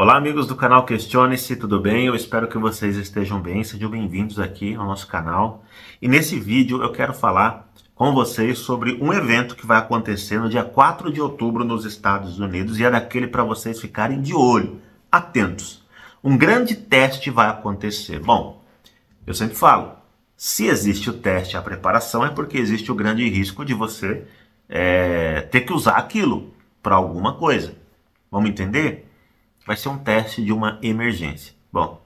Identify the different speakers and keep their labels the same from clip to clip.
Speaker 1: Olá, amigos do canal Questione-se, tudo bem? Eu espero que vocês estejam bem, sejam bem-vindos aqui ao nosso canal. E nesse vídeo eu quero falar com vocês sobre um evento que vai acontecer no dia 4 de outubro nos Estados Unidos e é daquele para vocês ficarem de olho, atentos. Um grande teste vai acontecer. Bom, eu sempre falo, se existe o teste a preparação é porque existe o grande risco de você é, ter que usar aquilo para alguma coisa. Vamos entender? vai ser um teste de uma emergência. Bom,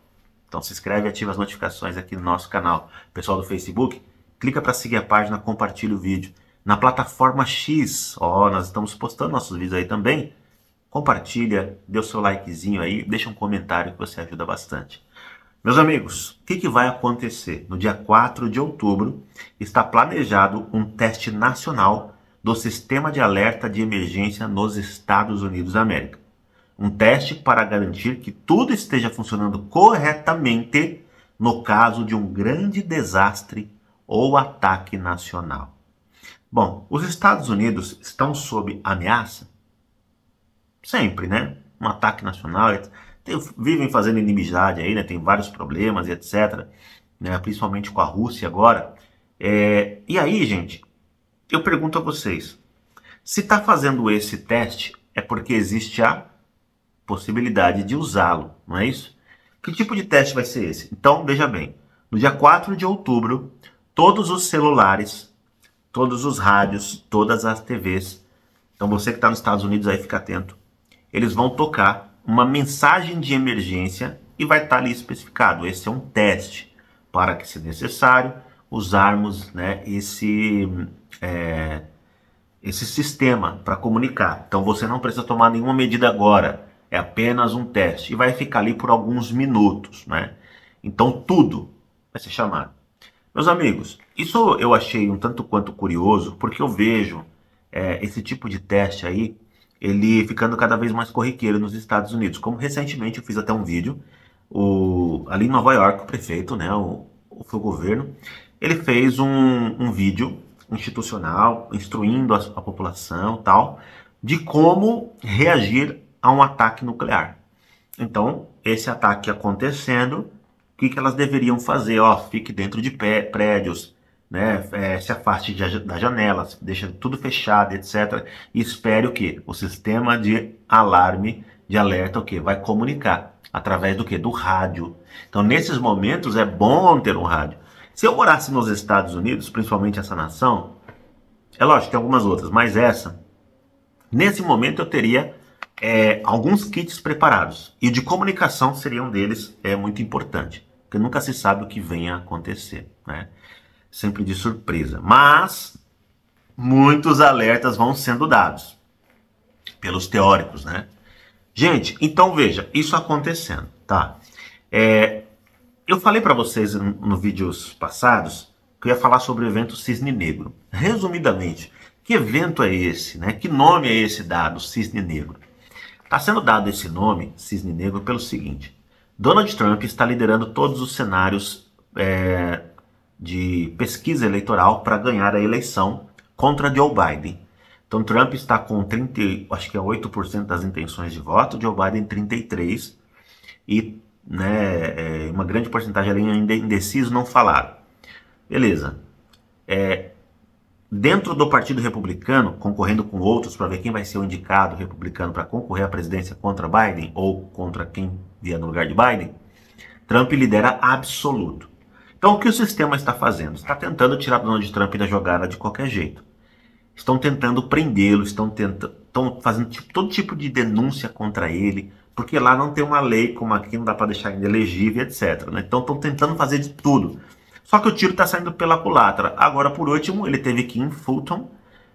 Speaker 1: então se inscreve e ativa as notificações aqui no nosso canal. Pessoal do Facebook, clica para seguir a página, compartilha o vídeo. Na plataforma X, ó, nós estamos postando nossos vídeos aí também. Compartilha, dê o seu likezinho aí, deixa um comentário que você ajuda bastante. Meus amigos, o que, que, vai acontecer? No dia 4 de outubro está planejado um teste nacional do Sistema de Alerta de Emergência nos Estados Unidos da América um teste para garantir que tudo esteja funcionando corretamente no caso de um grande desastre ou ataque nacional. Bom, os Estados Unidos estão sob ameaça? Sempre, né? Um ataque nacional, tem, vivem fazendo inimizade aí, né? Tem vários problemas e etc, né? Principalmente com a Rússia agora. É, e aí, gente, eu pergunto a vocês, se está fazendo esse teste é porque existe a possibilidade de usá-lo, não é isso? Que tipo de teste vai ser esse? Então, veja bem, no dia 4 de outubro, todos os celulares, todos os rádios, todas as TVs, então você que está nos Estados Unidos aí fica atento, eles vão tocar uma mensagem de emergência e vai estar tá ali especificado. Esse é um teste para que, se necessário, usarmos né, esse, é, esse sistema para comunicar. Então você não precisa tomar nenhuma medida agora. É apenas um teste e vai ficar ali por alguns minutos, né? Então tudo vai ser chamado. Meus amigos, isso eu achei um tanto quanto curioso, porque eu vejo é, esse tipo de teste aí, ele ficando cada vez mais corriqueiro nos Estados Unidos. Como recentemente eu fiz até um vídeo, o, ali em Nova York, o prefeito, né, o, foi o governo, ele fez um, um vídeo institucional, instruindo a, a população tal, de como reagir a um ataque nuclear. Então, esse ataque acontecendo, o que, que elas deveriam fazer? Ó, fique dentro de pé, prédios, né? É, se afaste de, das janelas, deixa tudo fechado, etc. E espere o que? O sistema de alarme, de alerta, o que? Vai comunicar através do que? Do rádio. Então, nesses momentos é bom ter um rádio. Se eu morasse nos Estados Unidos, principalmente essa nação, é lógico, tem algumas outras, mas essa, nesse momento eu teria é, alguns kits preparados. E o de comunicação seria um deles, é muito importante, porque nunca se sabe o que venha a acontecer, né? Sempre de surpresa. Mas muitos alertas vão sendo dados pelos teóricos, né? Gente, então veja, isso acontecendo, tá? É, eu falei para vocês no, no vídeos passados que eu ia falar sobre o evento Cisne Negro. Resumidamente, que evento é esse, né? Que nome é esse dado, Cisne Negro? Está sendo dado esse nome, cisne negro, pelo seguinte: Donald Trump está liderando todos os cenários é, de pesquisa eleitoral para ganhar a eleição contra Joe Biden. Então Trump está com 30, acho que é 8% das intenções de voto, Joe Biden 33 e né, é, uma grande porcentagem ali ainda indeciso não falar. Beleza. É, dentro do Partido Republicano, concorrendo com outros para ver quem vai ser o indicado republicano para concorrer à presidência contra Biden ou contra quem vier no lugar de Biden, Trump lidera absoluto. Então, o que o sistema está fazendo? Está tentando tirar Donald Trump da jogada de qualquer jeito. Estão tentando prendê-lo, estão, estão fazendo tipo, todo tipo de denúncia contra ele, porque lá não tem uma lei como aqui, não dá para deixar ele elegível, etc. Né? Então, estão tentando fazer de tudo só que o tiro está saindo pela culatra. Agora, por último, ele teve que ir em Fulton,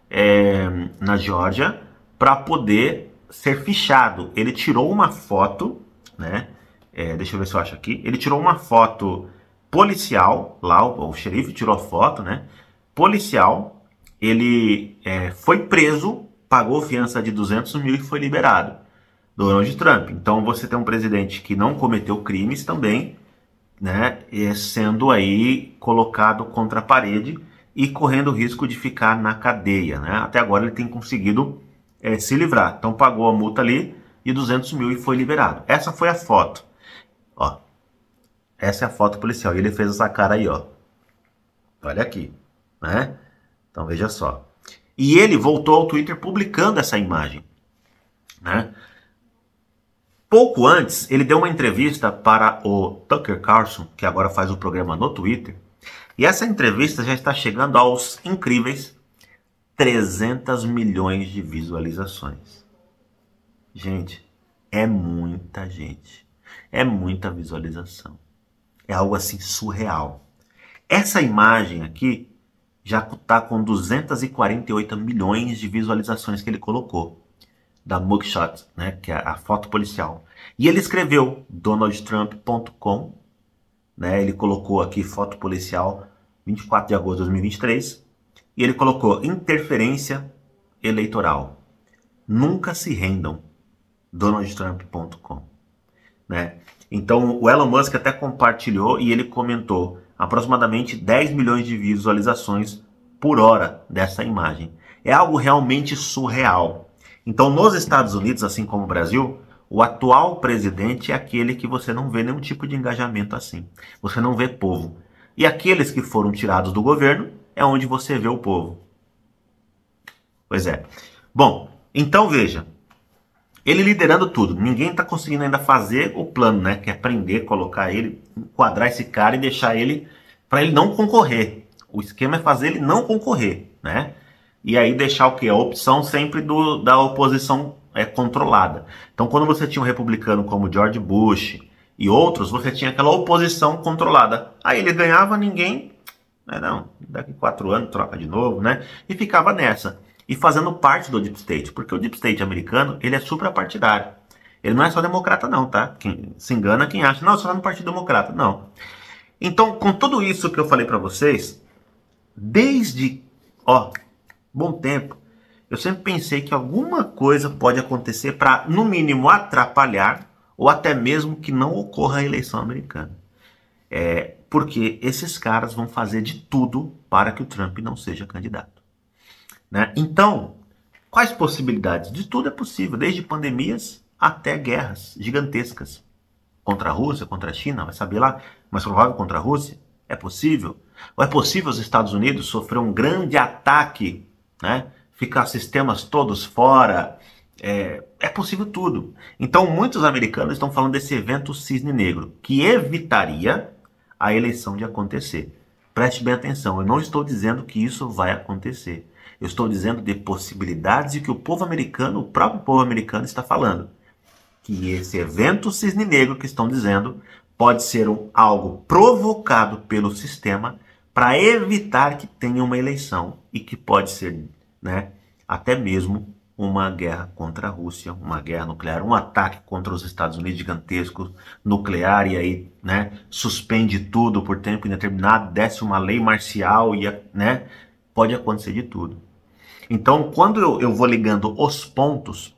Speaker 1: é, na Geórgia, para poder ser fichado. Ele tirou uma foto, né? É, deixa eu ver se eu acho aqui. Ele tirou uma foto policial lá, o, o xerife tirou a foto, né? Policial. Ele é, foi preso, pagou fiança de 200 mil e foi liberado. Donald Trump. Então você tem um presidente que não cometeu crimes também né, é sendo aí colocado contra a parede e correndo o risco de ficar na cadeia. Né? Até agora ele tem conseguido é, se livrar. Então pagou a multa ali e 200 mil e foi liberado. Essa foi a foto. Ó, essa é a foto policial. E ele fez essa cara aí, ó. Olha aqui, né? Então veja só. E ele voltou ao Twitter publicando essa imagem, né? Pouco antes, ele deu uma entrevista para o Tucker Carlson, que agora faz o programa no Twitter, e essa entrevista já está chegando aos incríveis 300 milhões de visualizações. Gente, é muita gente. É muita visualização. É algo assim surreal. Essa imagem aqui já está com 248 milhões de visualizações que ele colocou da mugshot, né, que é a foto policial. E ele escreveu donaldtrump.com, né, ele colocou aqui foto policial 24 de agosto de 2023, e ele colocou interferência eleitoral. Nunca se rendam. donaldtrump.com, né? Então, o Elon Musk até compartilhou e ele comentou aproximadamente 10 milhões de visualizações por hora dessa imagem. É algo realmente surreal. Então, nos Estados Unidos, assim como o Brasil, o atual presidente é aquele que você não vê nenhum tipo de engajamento assim. Você não vê povo. E aqueles que foram tirados do governo é onde você vê o povo. Pois é. Bom, então veja. Ele liderando tudo. Ninguém está conseguindo ainda fazer o plano, né? Que é prender, colocar ele, enquadrar esse cara e deixar ele para ele não concorrer. O esquema é fazer ele não concorrer, né? e aí deixar o que? A opção sempre do, da oposição é, controlada. Então, quando você tinha um republicano como George Bush e outros, você tinha aquela oposição controlada. Aí ele ganhava, ninguém. Né, não, daqui quatro anos troca de novo, né? E ficava nessa. E fazendo parte do Deep State, porque o Deep State americano ele é suprapartidário. Ele não é só democrata, não, tá? Quem se engana quem acha, não, só no Partido Democrata. Não. Então, com tudo isso que eu falei para vocês, desde. Ó, bom tempo, eu sempre pensei que alguma coisa pode acontecer para, no mínimo, atrapalhar ou até mesmo que não ocorra a eleição americana. É, porque esses caras vão fazer de tudo para que o Trump não seja candidato. Né? Então, quais possibilidades? De tudo é possível, desde pandemias até guerras gigantescas contra a Rússia, contra a China, vai saber lá, mas provável contra a Rússia? É possível? Ou é possível os Estados Unidos sofrer um grande ataque né? Ficar sistemas todos fora, é, é possível tudo. Então, muitos americanos estão falando desse evento cisne negro, que evitaria a eleição de acontecer. Preste bem atenção, eu não estou dizendo que isso vai acontecer. Eu estou dizendo de possibilidades e que o povo americano, o próprio povo americano, está falando. Que esse evento cisne negro que estão dizendo pode ser um, algo provocado pelo sistema para evitar que tenha uma eleição e que pode ser né, até mesmo uma guerra contra a Rússia, uma guerra nuclear, um ataque contra os Estados Unidos gigantesco, nuclear, e aí né, suspende tudo por tempo indeterminado, desce uma lei marcial e né, pode acontecer de tudo. Então, quando eu, eu vou ligando os pontos,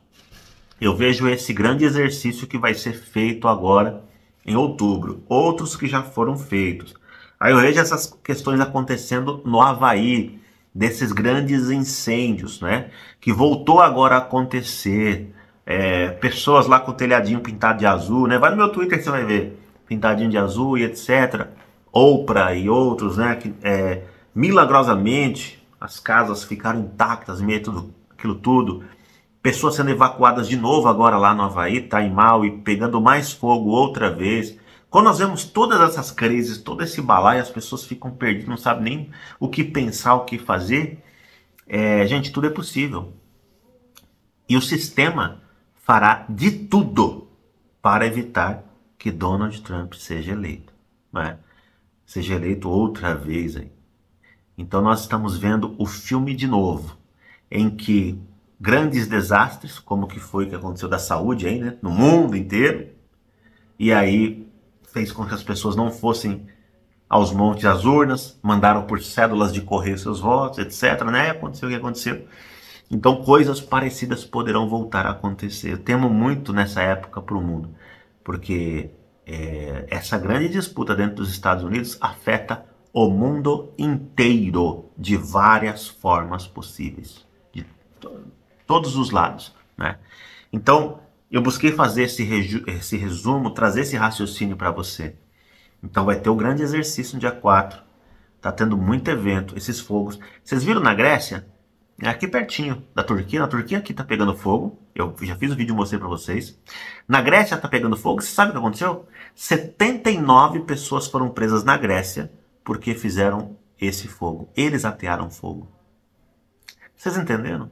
Speaker 1: eu vejo esse grande exercício que vai ser feito agora em outubro, outros que já foram feitos. Aí eu vejo essas questões acontecendo no Havaí, desses grandes incêndios, né? Que voltou agora a acontecer. É, pessoas lá com o telhadinho pintado de azul, né? Vai no meu Twitter que você vai ver. Pintadinho de azul e etc. Oprah e outros, né? Que, é, milagrosamente as casas ficaram intactas, meio tudo, aquilo tudo. Pessoas sendo evacuadas de novo agora lá no Havaí, tá em mal e pegando mais fogo outra vez. Quando nós vemos todas essas crises, todo esse balaio, as pessoas ficam perdidas, não sabem nem o que pensar, o que fazer. É, gente, tudo é possível. E o sistema fará de tudo para evitar que Donald Trump seja eleito. Né? Seja eleito outra vez. Aí. Então nós estamos vendo o filme de novo, em que grandes desastres, como que foi que aconteceu da saúde aí, né? no mundo inteiro, e aí fez com que as pessoas não fossem aos montes às urnas, mandaram por cédulas de correr seus votos, etc. Né? Aconteceu o que aconteceu. Então, coisas parecidas poderão voltar a acontecer. Eu temo muito nessa época para o mundo, porque é, essa grande disputa dentro dos Estados Unidos afeta o mundo inteiro de várias formas possíveis, de to todos os lados. Né? Então, eu busquei fazer esse, esse resumo, trazer esse raciocínio para você. Então vai ter o grande exercício no dia 4. Tá tendo muito evento, esses fogos. Vocês viram na Grécia? É aqui pertinho da Turquia. Na Turquia aqui tá pegando fogo. Eu já fiz o um vídeo mostrei para vocês. Na Grécia tá pegando fogo. Você sabe o que aconteceu? 79 pessoas foram presas na Grécia porque fizeram esse fogo. Eles atearam fogo. Vocês entenderam?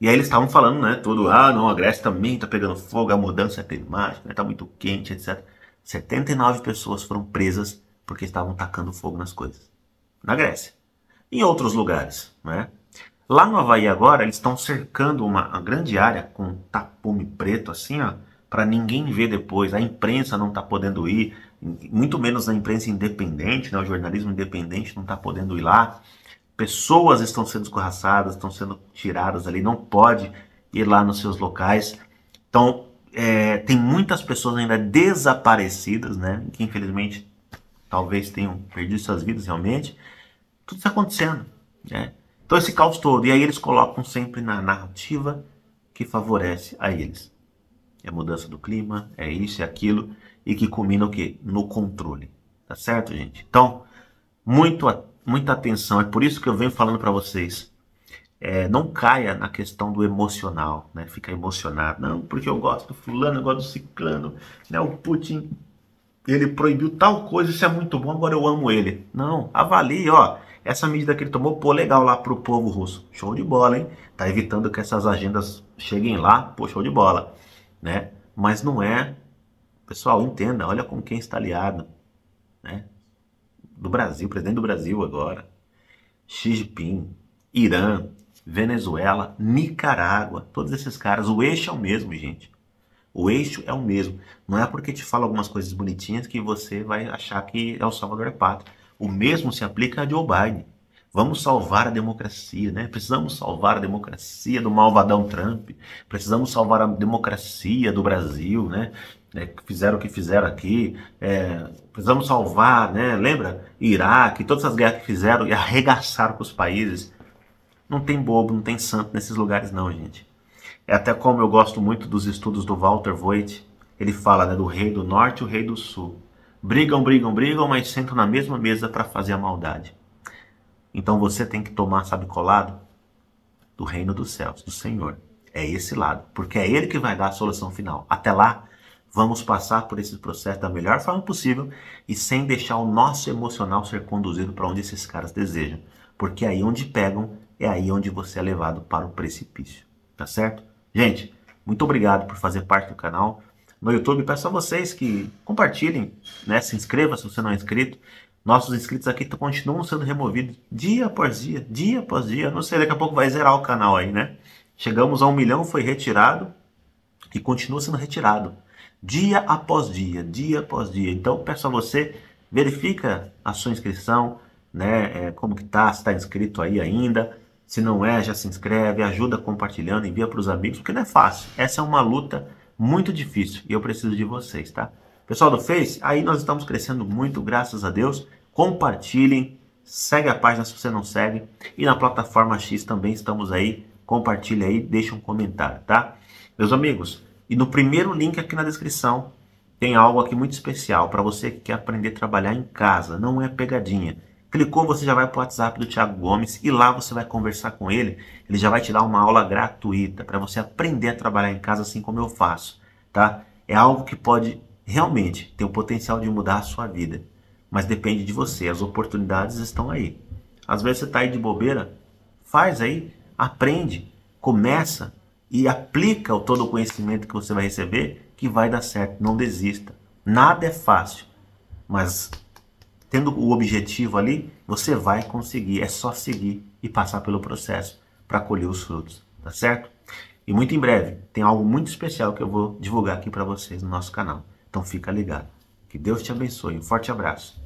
Speaker 1: E aí eles estavam falando, né, todo, uhum. ah, não, a Grécia também tá pegando fogo, a mudança climática, é né, tá muito quente, etc. 79 pessoas foram presas porque estavam tacando fogo nas coisas. Na Grécia. Em outros lugares, né? Lá no Havaí agora, eles estão cercando uma, uma, grande área com tapume preto, assim, ó, para ninguém ver depois. A imprensa não tá podendo ir, muito menos a imprensa independente, né, o jornalismo independente não tá podendo ir lá pessoas estão sendo escorraçadas, estão sendo tiradas ali, não pode ir lá nos seus locais. Então, é, tem muitas pessoas ainda desaparecidas, né? Que infelizmente talvez tenham perdido suas vidas realmente. Tudo está acontecendo, né? Então, esse caos todo. E aí eles colocam sempre na narrativa que favorece a eles. É mudança do clima, é isso e é aquilo, e que culmina o quê? No controle. Tá certo, gente? Então, muito atento muita atenção. É por isso que eu venho falando para vocês. É, não caia na questão do emocional, né? Fica emocionado. Não, porque eu gosto do fulano, eu gosto do ciclano, né? O Putin, ele proibiu tal coisa, isso é muito bom, agora eu amo ele. Não, avalie, ó. Essa medida que ele tomou, pô, legal lá pro povo russo. Show de bola, hein? Tá evitando que essas agendas cheguem lá, pô, show de bola, né? Mas não é... Pessoal, entenda, olha com quem está aliado, né? do Brasil, presidente do Brasil agora, Xi Jinping, Irã, Venezuela, Nicarágua, todos esses caras, o eixo é o mesmo, gente. O eixo é o mesmo. Não é porque te fala algumas coisas bonitinhas que você vai achar que El Salvador é pátria. O mesmo se aplica a Joe Biden. Vamos salvar a democracia, né? Precisamos salvar a democracia do malvadão Trump. Precisamos salvar a democracia do Brasil, né? É, fizeram o que fizeram aqui. É, precisamos salvar, né? Lembra? Iraque, todas as guerras que fizeram e arregaçaram com os países. Não tem bobo, não tem santo nesses lugares, não, gente. É até como eu gosto muito dos estudos do Walter Voigt. Ele fala né, do rei do norte e o rei do sul. Brigam, brigam, brigam, mas sentam na mesma mesa para fazer a maldade. Então você tem que tomar, sabe colado? Do reino dos céus, do Senhor. É esse lado, porque é ele que vai dar a solução final. Até lá, vamos passar por esse processo da melhor forma possível e sem deixar o nosso emocional ser conduzido para onde esses caras desejam, porque aí onde pegam é aí onde você é levado para o precipício, tá certo? Gente, muito obrigado por fazer parte do canal. No YouTube, peço a vocês que compartilhem, né? Se inscreva se você não é inscrito nossos inscritos aqui continuam sendo removidos dia após dia, dia após dia. Não sei, daqui a pouco vai zerar o canal aí, né? Chegamos a um milhão, foi retirado e continua sendo retirado. Dia após dia, dia após dia. Então, peço a você, verifica a sua inscrição, né? É, como que tá, se está inscrito aí ainda. Se não é, já se inscreve, ajuda compartilhando, envia para os amigos, porque não é fácil. Essa é uma luta muito difícil e eu preciso de vocês, tá? Pessoal do Face, aí nós estamos crescendo muito, graças a Deus compartilhem, segue a página se você não segue e na plataforma X também estamos aí. Compartilha aí, deixa um comentário, tá? Meus amigos, e no primeiro link aqui na descrição tem algo aqui muito especial para você que quer aprender a trabalhar em casa, não é pegadinha. Clicou, você já vai para o WhatsApp do Thiago Gomes e lá você vai conversar com ele. Ele já vai te dar uma aula gratuita para você aprender a trabalhar em casa assim como eu faço, tá? É algo que pode realmente ter o potencial de mudar a sua vida mas depende de você. As oportunidades estão aí. Às vezes você está aí de bobeira, faz aí, aprende, começa e aplica o todo o conhecimento que você vai receber, que vai dar certo. Não desista. Nada é fácil, mas tendo o objetivo ali, você vai conseguir. É só seguir e passar pelo processo para colher os frutos, tá certo? E muito em breve tem algo muito especial que eu vou divulgar aqui para vocês no nosso canal. Então fica ligado. Que Deus te abençoe. Um forte abraço.